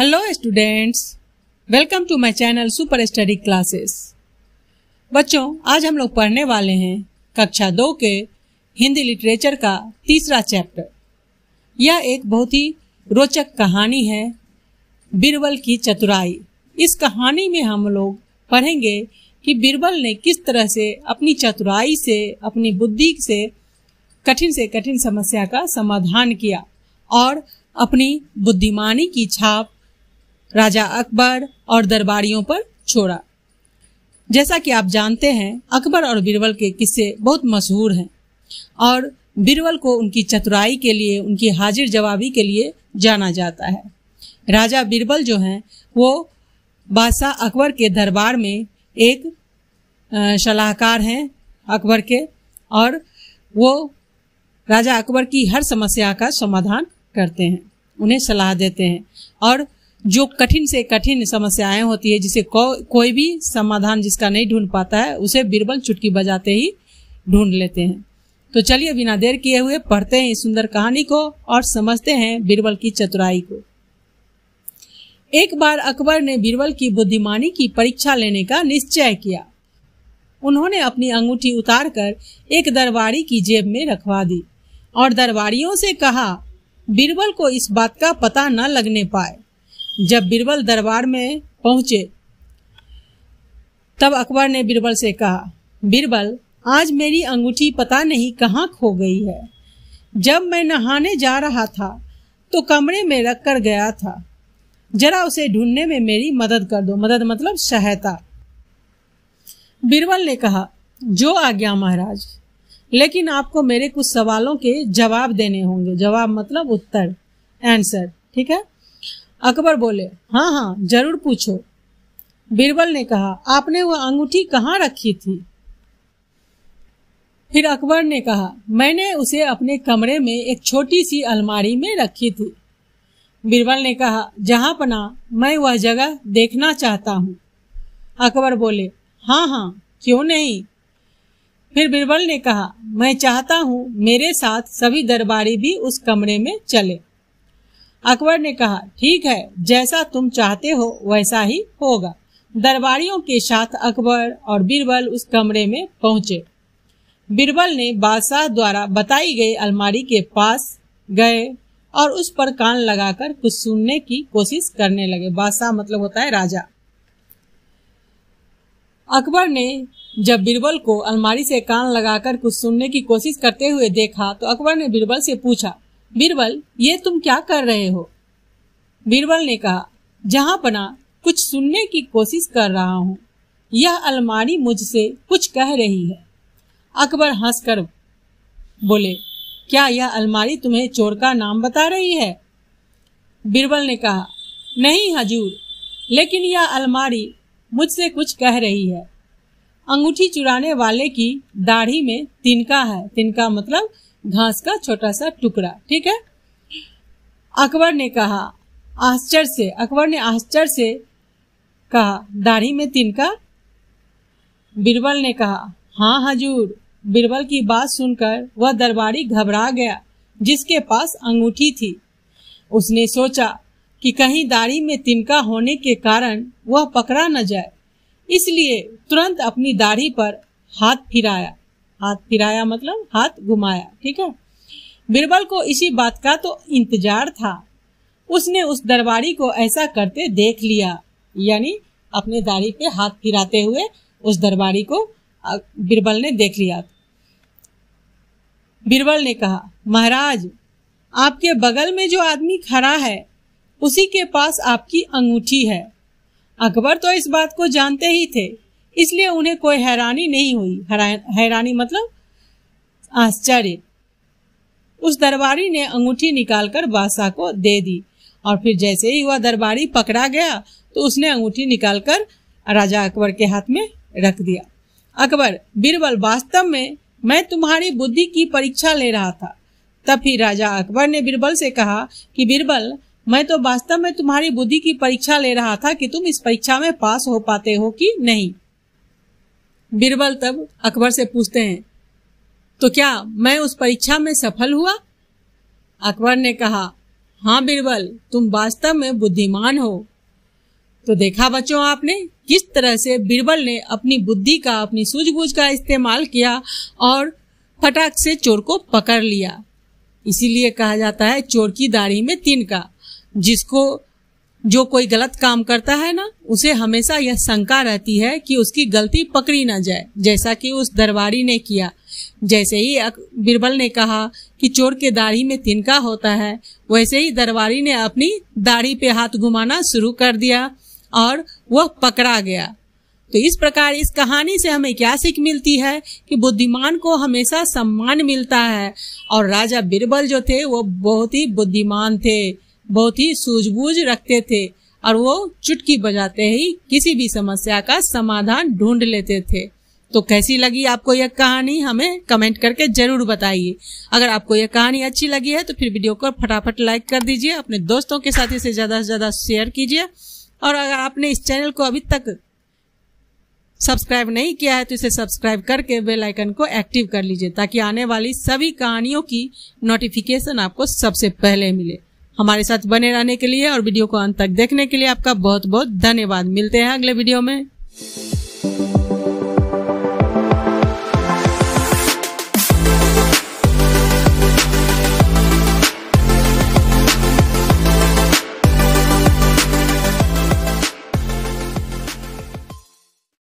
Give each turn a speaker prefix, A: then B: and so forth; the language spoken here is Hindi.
A: hello students welcome to my channel super study classes बच्चों आज हम लोग पढ़ने वाले हैं कक्षा दो के हिंदी लिटरेचर का तीसरा चैप्टर यह एक बहुत ही रोचक कहानी है बीरबल की चतुराई इस कहानी में हम लोग पढ़ेंगे कि बीरबल ने किस तरह से अपनी चतुराई से अपनी बुद्धि से कठिन से कठिन समस्या का समाधान किया और अपनी बुद्धिमानी की छाप राजा अकबर और दरबारियों पर छोड़ा जैसा कि आप जानते हैं अकबर और बीरबल के किस्से बहुत मशहूर हैं और बीरबल को उनकी चतुराई के लिए उनकी हाजिर जवाबी के लिए जाना जाता है राजा बीरबल जो हैं वो बादशाह अकबर के दरबार में एक सलाहकार हैं अकबर के और वो राजा अकबर की हर समस्या का समाधान करते हैं उन्हें सलाह देते हैं और जो कठिन से कठिन समस्याएं होती है जिसे को, कोई भी समाधान जिसका नहीं ढूंढ पाता है उसे बिरबल चुटकी बजाते ही ढूंढ लेते हैं तो चलिए बिना देर किए हुए पढ़ते हैं इस सुंदर कहानी को और समझते हैं बीरबल की चतुराई को एक बार अकबर ने बीरबल की बुद्धिमानी की परीक्षा लेने का निश्चय किया उन्होंने अपनी अंगूठी उतारकर एक दरबारी की जेब में रखवा दी और दरबारियों से कहा बीरबल को इस बात का पता न लगने पाए जब बीरबल दरबार में पहुंचे तब अकबर ने बीरबल से कहा बीरबल आज मेरी अंगूठी पता नहीं कहाँ खो गई है जब मैं नहाने जा रहा था तो कमरे में रख कर गया था जरा उसे ढूंढने में मेरी मदद कर दो मदद मतलब सहायता बीरबल ने कहा जो आज्ञा महाराज लेकिन आपको मेरे कुछ सवालों के जवाब देने होंगे जवाब मतलब उत्तर आंसर ठीक है अकबर बोले हाँ हाँ जरूर पूछो बीरबल ने कहा आपने वह अंगूठी कहाँ रखी थी फिर अकबर ने कहा मैंने उसे अपने कमरे में एक छोटी सी अलमारी में रखी थी बीरबल ने कहा जहाँ पना मैं वह जगह देखना चाहता हूँ अकबर बोले हाँ हाँ क्यों नहीं फिर बीरबल ने कहा मैं चाहता हूँ मेरे साथ सभी दरबारी भी उस कमरे में चले अकबर ने कहा ठीक है जैसा तुम चाहते हो वैसा ही होगा दरबारियों के साथ अकबर और बीरबल उस कमरे में पहुंचे बीरबल ने बादशाह द्वारा बताई गई अलमारी के पास गए और उस पर कान लगाकर कुछ सुनने की कोशिश करने लगे बादशाह मतलब होता है राजा अकबर ने जब बीरबल को अलमारी से कान लगाकर कुछ सुनने की कोशिश करते हुए देखा तो अकबर ने बीरबल से पूछा बीरबल ये तुम क्या कर रहे हो बीरबल ने कहा जहां बना कुछ सुनने की कोशिश कर रहा हूँ यह अलमारी मुझसे कुछ कह रही है अकबर हंसकर बोले क्या यह अलमारी तुम्हें चोर का नाम बता रही है बीरबल ने कहा नहीं हजूर लेकिन यह अलमारी मुझसे कुछ कह रही है अंगूठी चुराने वाले की दाढ़ी में तिनका है तिनका मतलब घास का छोटा सा टुकड़ा ठीक है अकबर ने कहा आश्चर्य से अकबर ने आश्चर्य से कहा दाढ़ी में तिनका बीरबल ने कहा हाँ हजूर बीरबल की बात सुनकर वह दरबारी घबरा गया जिसके पास अंगूठी थी उसने सोचा कि कहीं दाढ़ी में तिनका होने के कारण वह पकड़ा न जाए इसलिए तुरंत अपनी दाढ़ी पर हाथ फिराया हाथ फिराया मतलब हाथ घुमाया ठीक है बीरबल को इसी बात का तो इंतजार था उसने उस दरबारी को ऐसा करते देख लिया यानी अपने दाढ़ी पे हाथ फिराते हुए उस दरबारी को बीरबल ने देख लिया बीरबल ने कहा महाराज आपके बगल में जो आदमी खड़ा है उसी के पास आपकी अंगूठी है अकबर तो इस बात को जानते ही थे इसलिए उन्हें कोई हैरानी नहीं हुई हैरानी मतलब आश्चर्य उस दरबारी ने अंगूठी निकालकर बादशाह को दे दी और फिर जैसे ही वह दरबारी पकड़ा गया तो उसने अंगूठी निकालकर राजा अकबर के हाथ में रख दिया अकबर बीरबल वास्तव में मैं तुम्हारी बुद्धि की परीक्षा ले रहा था तब फिर राजा अकबर ने बीरबल से कहा कि बीरबल मैं तो वास्तव में तुम्हारी बुद्धि की परीक्षा ले रहा था कि तुम इस परीक्षा में पास हो पाते हो कि नहीं बीरबल तब अकबर से पूछते हैं तो क्या मैं उस परीक्षा में सफल हुआ अकबर ने कहा हाँ बीरबल तुम वास्तव में बुद्धिमान हो तो देखा बच्चों आपने किस तरह से बीरबल ने अपनी बुद्धि का अपनी सूझबूझ का इस्तेमाल किया और फटाक से चोर को पकड़ लिया इसीलिए कहा जाता है चोर की दाढ़ी में तीन का जिसको जो कोई गलत काम करता है ना उसे हमेशा यह शंका रहती है कि उसकी गलती पकड़ी ना जाए जैसा कि उस दरबारी ने किया जैसे ही बिरबल ने कहा कि चोर के दाढ़ी में तिनका होता है वैसे ही दरबारी ने अपनी दाढ़ी पे हाथ घुमाना शुरू कर दिया और वह पकड़ा गया तो इस प्रकार इस कहानी से हमें क्या सीख मिलती है कि बुद्धिमान को हमेशा सम्मान मिलता है और राजा बिरबल जो थे वो बहुत ही बुद्धिमान थे बहुत ही सूझबूझ रखते थे और वो चुटकी बजाते ही किसी भी समस्या का समाधान ढूंढ लेते थे तो कैसी लगी आपको यह कहानी हमें कमेंट करके जरूर बताइए अगर आपको यह कहानी अच्छी लगी है तो फिर वीडियो को फटाफट लाइक कर दीजिए अपने दोस्तों के साथ इसे ज़्यादा से ज़्यादा शेयर कीजिए और अगर आपने इस चैनल को अभी तक सब्सक्राइब नहीं किया है तो इसे सब्सक्राइब करके बेल आइकन को एक्टिव कर लीजिए ताकि आने वाली सभी कहानियों की नोटिफिकेशन आपको सबसे पहले मिले हमारे साथ बने रहने के लिए और वीडियो को अंत तक देखने के लिए आपका बहुत बहुत धन्यवाद मिलते हैं अगले वीडियो में